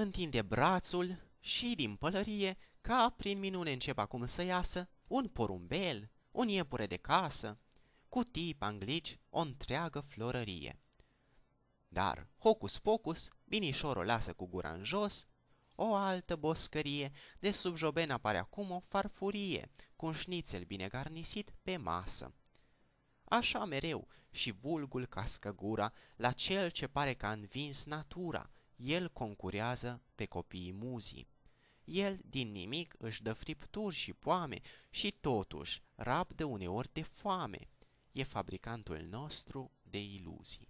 întinde brațul și din pălărie, ca prin minune încep acum să iasă, un porumbel, un iepure de casă, cutii, panglici, o întreagă florărie. Dar, hocus pocus, binișorul o lasă cu gura în jos, o altă boscărie, de sub joben apare acum o farfurie, cu un șnițel bine garnisit pe masă. Așa mereu și vulgul cască gura la cel ce pare că a învins natura – el concurează pe copiii muzii. El din nimic își dă fripturi și poame și totuși rabdă uneori de foame. E fabricantul nostru de iluzii.